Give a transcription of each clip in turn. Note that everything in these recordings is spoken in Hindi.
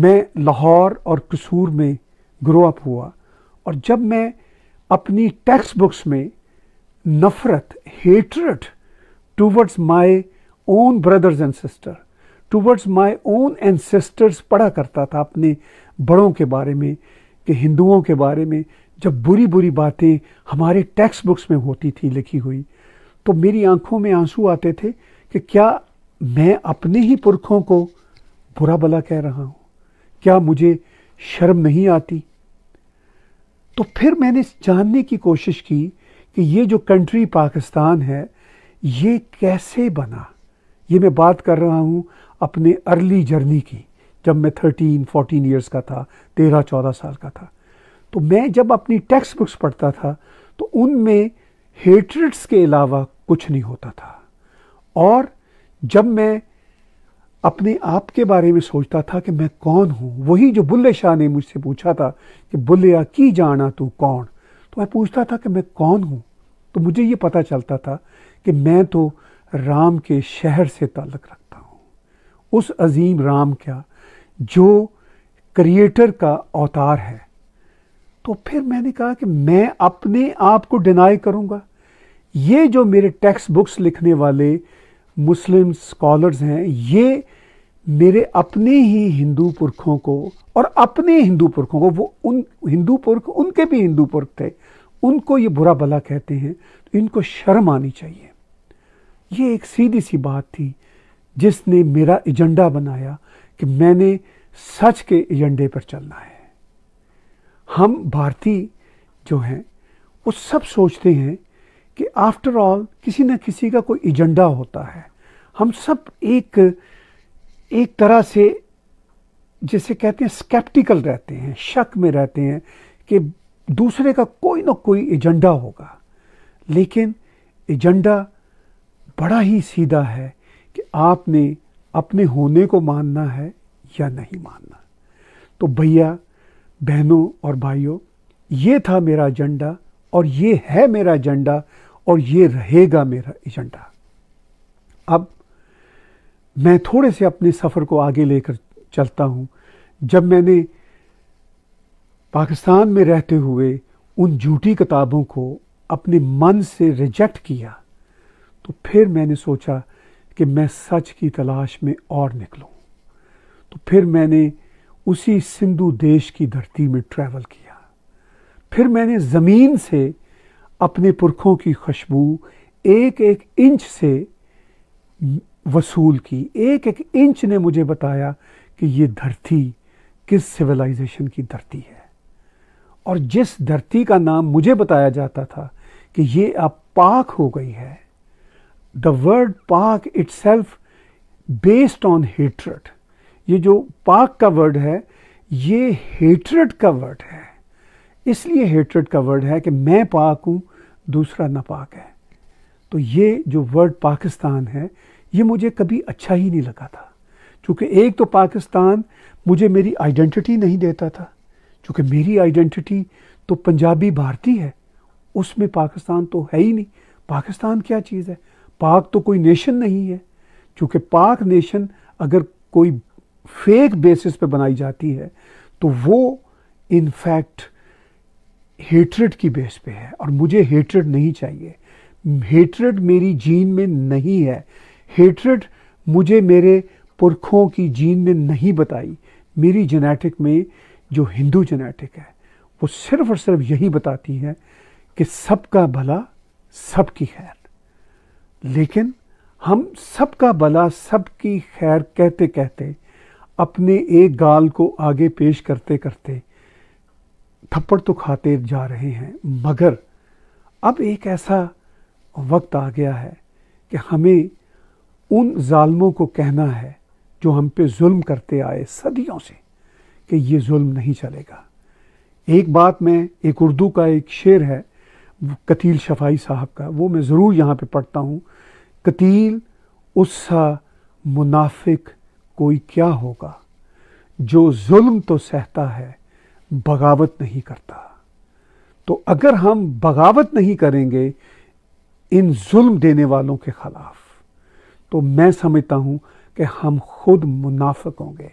मैं लाहौर और कसूर में ग्रो अप हुआ और जब मैं अपनी टेक्स्ट बुक्स में नफ़रत hatred towards my own brothers and sister towards my own sisters पढ़ा करता था अपने बड़ों के बारे में कि हिंदुओं के बारे में जब बुरी बुरी बातें हमारे टेक्स्ट बुक्स में होती थी लिखी हुई तो मेरी आंखों में आंसू आते थे कि क्या मैं अपने ही पुरखों को बुरा भला कह रहा हूँ क्या मुझे शर्म नहीं आती तो फिर मैंने जानने की कोशिश की कि ये जो कंट्री पाकिस्तान है ये कैसे बना ये मैं बात कर रहा हूँ अपने अर्ली जर्नी की जब मैं थर्टीन फोर्टीन ईयर्स का था तेरह चौदह साल का था तो मैं जब अपनी टेक्स्ट बुक्स पढ़ता था तो उनमें हेट्रेट्स के अलावा कुछ नहीं होता था और जब मैं अपने आप के बारे में सोचता था कि मैं कौन हूँ वही जो बुल्ले शाह ने मुझसे पूछा था कि बुल्लिया की जाना तू कौन तो मैं पूछता था कि मैं कौन हूँ तो मुझे ये पता चलता था कि मैं तो राम के शहर से ताल्लक़ रखता हूँ उस अजीम राम का जो क्रिएटर का अवतार है तो फिर मैंने कहा कि मैं अपने आप को डिनाई करूँगा ये जो मेरे टेक्स्ट बुक्स लिखने वाले मुस्लिम स्कॉलर्स हैं ये मेरे अपने ही हिंदू पुरखों को और अपने हिंदू पुरखों को वो उन हिंदू पुरख उनके भी हिंदू पुरख थे उनको ये बुरा भला कहते हैं तो इनको शर्म आनी चाहिए ये एक सीधी सी बात थी जिसने मेरा एजेंडा बनाया कि मैंने सच के एजेंडे पर चलना है हम भारतीय जो हैं वो सब सोचते हैं कि आफ्टर ऑल किसी न किसी का कोई एजेंडा होता है हम सब एक एक तरह से जिसे कहते हैं स्केप्टिकल रहते हैं शक में रहते हैं कि दूसरे का कोई ना कोई एजेंडा होगा लेकिन एजेंडा बड़ा ही सीधा है कि आपने अपने होने को मानना है या नहीं मानना तो भैया बहनों और भाइयों ये था मेरा एजेंडा और ये है मेरा एजेंडा और ये रहेगा मेरा एजेंडा अब मैं थोड़े से अपने सफ़र को आगे लेकर चलता हूँ जब मैंने पाकिस्तान में रहते हुए उन झूठी किताबों को अपने मन से रिजेक्ट किया तो फिर मैंने सोचा कि मैं सच की तलाश में और निकलूं तो फिर मैंने उसी सिंधु देश की धरती में ट्रैवल किया फिर मैंने ज़मीन से अपने पुरखों की खुशबू एक एक इंच से वसूल की एक एक इंच ने मुझे बताया कि ये धरती किस सिविलाइजेशन की धरती है और जिस धरती का नाम मुझे बताया जाता था कि ये अब पाक हो गई है द वर्ड पाक itself based on hatred ये जो पाक का वर्ड है ये हेट्रट का वर्ड है इसलिए हेट्रट का वर्ड है कि मैं पाक हूँ दूसरा नापाक है तो ये जो वर्ड पाकिस्तान है ये मुझे कभी अच्छा ही नहीं लगा था क्योंकि एक तो पाकिस्तान मुझे मेरी आइडेंटिटी नहीं देता था क्योंकि मेरी आइडेंटिटी तो पंजाबी भारतीय है उसमें पाकिस्तान तो है ही नहीं पाकिस्तान क्या चीज़ है पाक तो कोई नेशन नहीं है क्योंकि पाक नेशन अगर कोई फेक बेसिस पे बनाई जाती है तो वो इनफैक्ट हेटरेड की बेस पे है और मुझे हेटरेड नहीं चाहिए हेटरेड मेरी जीन में नहीं है हेट्रेड मुझे मेरे पुरखों की जीन ने नहीं बताई मेरी जेनेटिक में जो हिंदू जेनेटिक है वो सिर्फ और सिर्फ यही बताती है कि सबका भला सबकी खैर लेकिन हम सबका भला सबकी खैर कहते कहते अपने एक गाल को आगे पेश करते करते थप्पड़ तो खाते जा रहे हैं मगर अब एक ऐसा वक्त आ गया है कि हमें उन जालमों को कहना है जो हम पे जुल्म करते आए सदियों से कि ये जुल्म नहीं चलेगा एक बात में एक उर्दू का एक शेर है कतील शफाई साहब का वो मैं ज़रूर यहाँ पे पढ़ता हूँ कतील उससा मुनाफिक कोई क्या होगा जो जुल्म तो सहता है बगावत नहीं करता तो अगर हम बगावत नहीं करेंगे इन जुल्म देने वालों के ख़िलाफ़ तो मैं समझता हूँ कि हम खुद मुनाफिक होंगे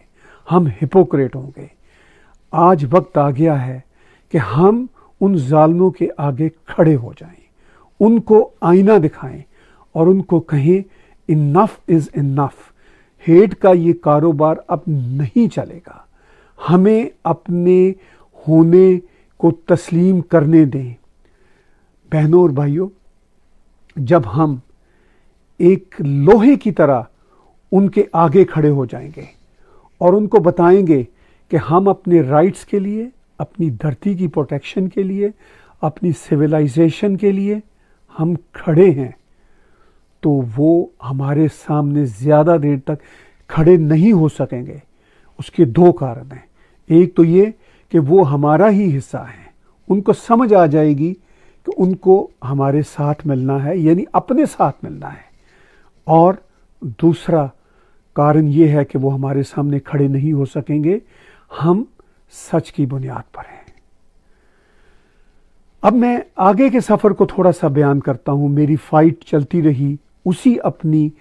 हम हिपोक्रेट होंगे आज वक्त आ गया है कि हम उन जालमों के आगे खड़े हो जाएं, उनको आईना दिखाएं और उनको कहें इनफ इज़ इनफ हेट का ये कारोबार अब नहीं चलेगा हमें अपने होने को तस्लीम करने दें बहनों और भाइयों जब हम एक लोहे की तरह उनके आगे खड़े हो जाएंगे और उनको बताएंगे कि हम अपने राइट्स के लिए अपनी धरती की प्रोटेक्शन के लिए अपनी सिविलाइजेशन के लिए हम खड़े हैं तो वो हमारे सामने ज़्यादा देर तक खड़े नहीं हो सकेंगे उसके दो कारण हैं एक तो ये कि वो हमारा ही हिस्सा है उनको समझ आ जाएगी कि उनको हमारे साथ मिलना है यानी अपने साथ मिलना है और दूसरा कारण ये है कि वो हमारे सामने खड़े नहीं हो सकेंगे हम सच की बुनियाद पर हैं अब मैं आगे के सफ़र को थोड़ा सा बयान करता हूं मेरी फाइट चलती रही उसी अपनी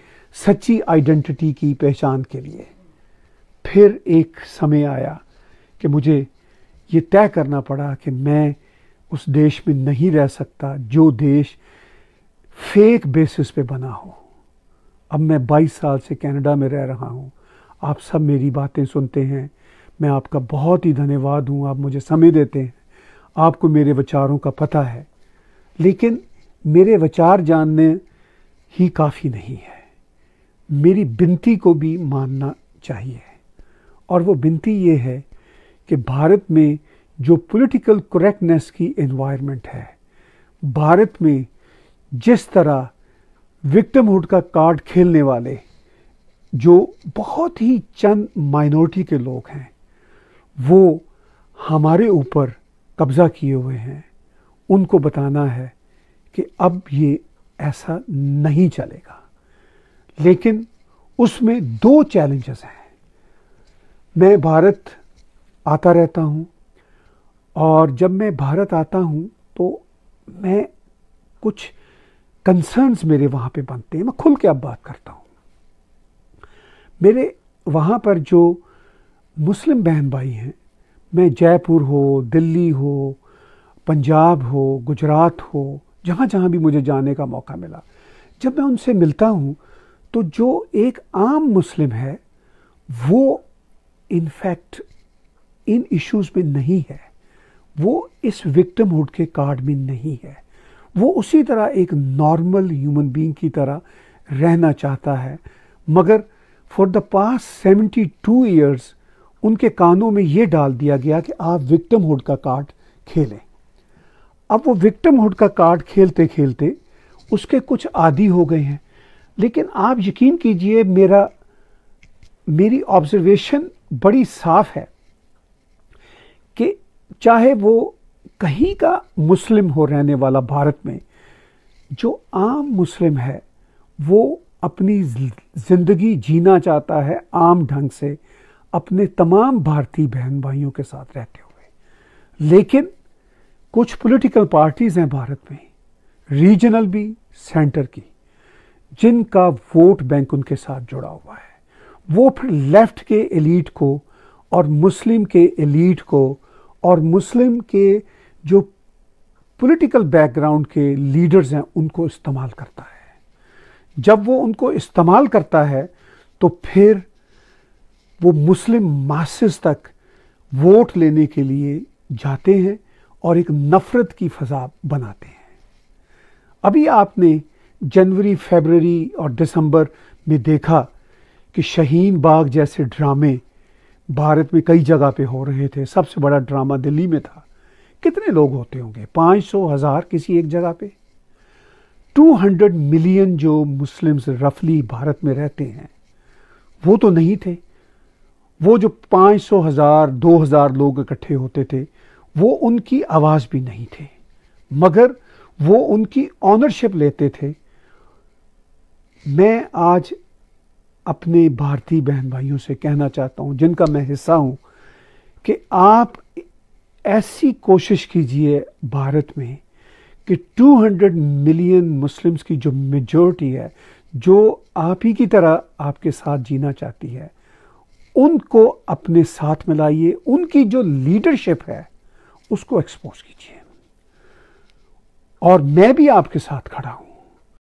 सच्ची आइडेंटिटी की पहचान के लिए फिर एक समय आया कि मुझे ये तय करना पड़ा कि मैं उस देश में नहीं रह सकता जो देश फेक बेसिस पे बना हो अब मैं 22 साल से कनाडा में रह रहा हूँ आप सब मेरी बातें सुनते हैं मैं आपका बहुत ही धन्यवाद हूँ आप मुझे समय देते हैं आपको मेरे विचारों का पता है लेकिन मेरे विचार जानने ही काफ़ी नहीं है मेरी बिनती को भी मानना चाहिए और वो बिनती ये है कि भारत में जो पॉलिटिकल करेक्टनेस की एनवायरनमेंट है भारत में जिस तरह विक्टिमहुड का कार्ड खेलने वाले जो बहुत ही चंद माइनॉरिटी के लोग हैं वो हमारे ऊपर कब्ज़ा किए हुए हैं उनको बताना है कि अब ये ऐसा नहीं चलेगा लेकिन उसमें दो चैलेंजेस हैं मैं भारत आता रहता हूँ और जब मैं भारत आता हूँ तो मैं कुछ कंसर्न्स मेरे वहाँ पे बनते हैं मैं खुल के अब बात करता हूँ मेरे वहाँ पर जो मुस्लिम बहन भाई हैं मैं जयपुर हो दिल्ली हो पंजाब हो गुजरात हो जहाँ जहाँ भी मुझे जाने का मौका मिला जब मैं उनसे मिलता हूँ तो जो एक आम मुस्लिम है वो इनफैक्ट इन इश्यूज में नहीं है वो इस विक्टिमहुड के कार्ड में नहीं है वो उसी तरह एक नॉर्मल ह्यूमन बीइंग की तरह रहना चाहता है मगर for the past seventy two years उनके कानों में ये डाल दिया गया कि आप विक्टम हुड का कार्ड खेलें अब वो विक्टम हुड का कार्ड खेलते खेलते उसके कुछ आदि हो गए हैं लेकिन आप यकीन कीजिए मेरा मेरी ऑब्जर्वेशन बड़ी साफ है कि चाहे वो कहीं का मुस्लिम हो रहने वाला भारत में जो आम मुस्लिम है वो अपनी ज़िंदगी जीना चाहता है आम ढंग से अपने तमाम भारतीय बहन भाइयों के साथ रहते हुए लेकिन कुछ पॉलिटिकल पार्टीज़ हैं भारत में रीजनल भी सेंटर की जिनका वोट बैंक उनके साथ जुड़ा हुआ है वो फिर लेफ़्ट के एलीट को और मुस्लिम के एलीट को और मुस्लिम के जो पॉलिटिकल बैकग्राउंड के लीडर्स हैं उनको इस्तेमाल करता है जब वो उनको इस्तेमाल करता है तो फिर वो मुस्लिम मासिस तक वोट लेने के लिए जाते हैं और एक नफ़रत की फ़जा बनाते हैं अभी आपने जनवरी फरवरी और दिसंबर में देखा कि शहीन बाग जैसे ड्रामे भारत में कई जगह पे हो रहे थे सबसे बड़ा ड्रामा दिल्ली में था कितने लोग होते होंगे पाँच सौ हज़ार किसी एक जगह पे टू हंड्रेड मिलियन जो मुस्लिम्स रफली भारत में रहते हैं वो तो नहीं थे वो जो सौ हज़ार दो हज़ार लोग इकट्ठे होते थे वो उनकी आवाज़ भी नहीं थे मगर वो उनकी ऑनरशिप लेते थे मैं आज अपने भारतीय बहन भाइयों से कहना चाहता हूँ जिनका मैं हिस्सा हूँ कि आप ऐसी कोशिश कीजिए भारत में कि 200 मिलियन मुस्लिम्स की जो मेजोरिटी है जो आप ही की तरह आपके साथ जीना चाहती है उनको अपने साथ मिलाइए उनकी जो लीडरशिप है उसको एक्सपोज कीजिए और मैं भी आपके साथ खड़ा हूं